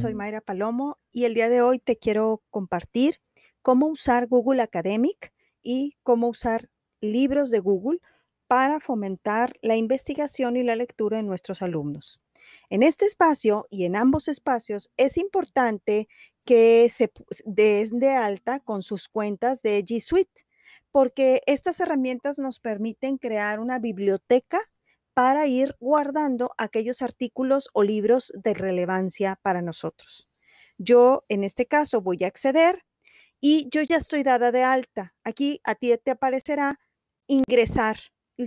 Soy Mayra Palomo y el día de hoy te quiero compartir cómo usar Google Academic y cómo usar libros de Google para fomentar la investigación y la lectura en nuestros alumnos. En este espacio y en ambos espacios es importante que se den de alta con sus cuentas de G Suite, porque estas herramientas nos permiten crear una biblioteca para ir guardando aquellos artículos o libros de relevancia para nosotros. Yo en este caso voy a acceder y yo ya estoy dada de alta. Aquí a ti te aparecerá ingresar.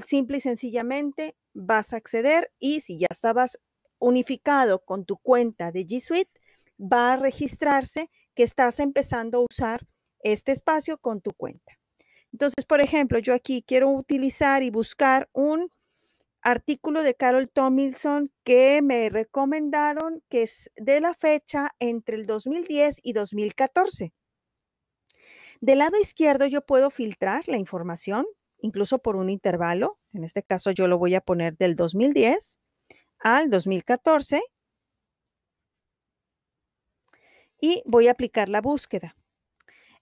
Simple y sencillamente vas a acceder y si ya estabas unificado con tu cuenta de G Suite, va a registrarse que estás empezando a usar este espacio con tu cuenta. Entonces, por ejemplo, yo aquí quiero utilizar y buscar un artículo de Carol Tomilson que me recomendaron que es de la fecha entre el 2010 y 2014. Del lado izquierdo yo puedo filtrar la información, incluso por un intervalo. En este caso yo lo voy a poner del 2010 al 2014 y voy a aplicar la búsqueda.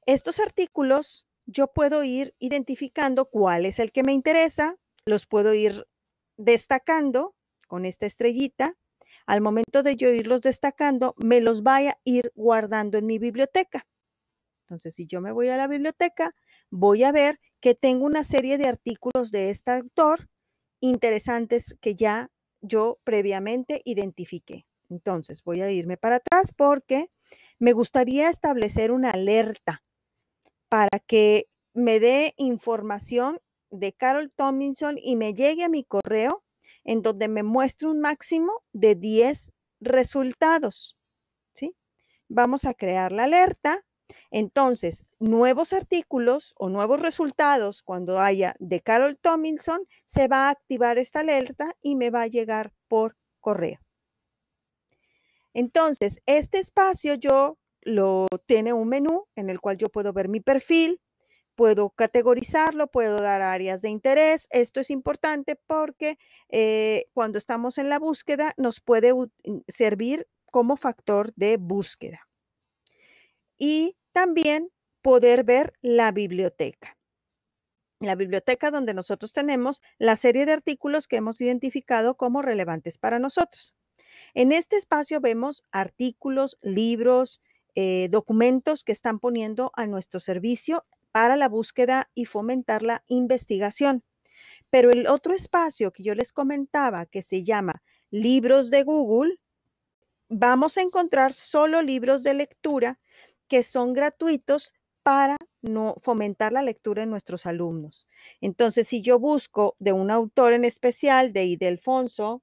Estos artículos yo puedo ir identificando cuál es el que me interesa, los puedo ir destacando con esta estrellita. Al momento de yo irlos destacando, me los vaya a ir guardando en mi biblioteca. Entonces, si yo me voy a la biblioteca, voy a ver que tengo una serie de artículos de este autor interesantes que ya yo previamente identifiqué. Entonces, voy a irme para atrás porque me gustaría establecer una alerta para que me dé información de Carol Tomlinson y me llegue a mi correo en donde me muestre un máximo de 10 resultados. ¿sí? Vamos a crear la alerta. Entonces, nuevos artículos o nuevos resultados cuando haya de Carol Tomlinson, se va a activar esta alerta y me va a llegar por correo. Entonces, este espacio yo lo tiene un menú en el cual yo puedo ver mi perfil, puedo categorizarlo, puedo dar áreas de interés. Esto es importante porque eh, cuando estamos en la búsqueda nos puede mm, servir como factor de búsqueda. Y también poder ver la biblioteca. La biblioteca donde nosotros tenemos la serie de artículos que hemos identificado como relevantes para nosotros. En este espacio vemos artículos, libros, eh, documentos que están poniendo a nuestro servicio para la búsqueda y fomentar la investigación. Pero el otro espacio que yo les comentaba, que se llama Libros de Google, vamos a encontrar solo libros de lectura que son gratuitos para no fomentar la lectura en nuestros alumnos. Entonces, si yo busco de un autor en especial, de Idelfonso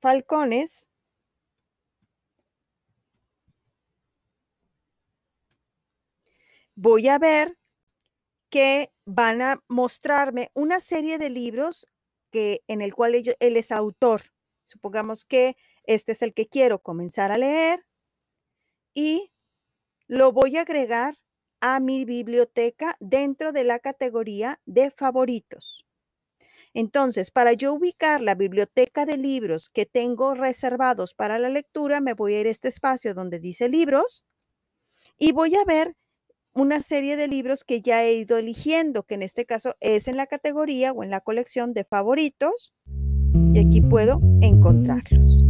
Falcones, voy a ver que van a mostrarme una serie de libros que, en el cual él es autor. Supongamos que este es el que quiero comenzar a leer y lo voy a agregar a mi biblioteca dentro de la categoría de favoritos. Entonces, para yo ubicar la biblioteca de libros que tengo reservados para la lectura, me voy a ir a este espacio donde dice libros y voy a ver una serie de libros que ya he ido eligiendo, que en este caso es en la categoría o en la colección de favoritos, y aquí puedo encontrarlos.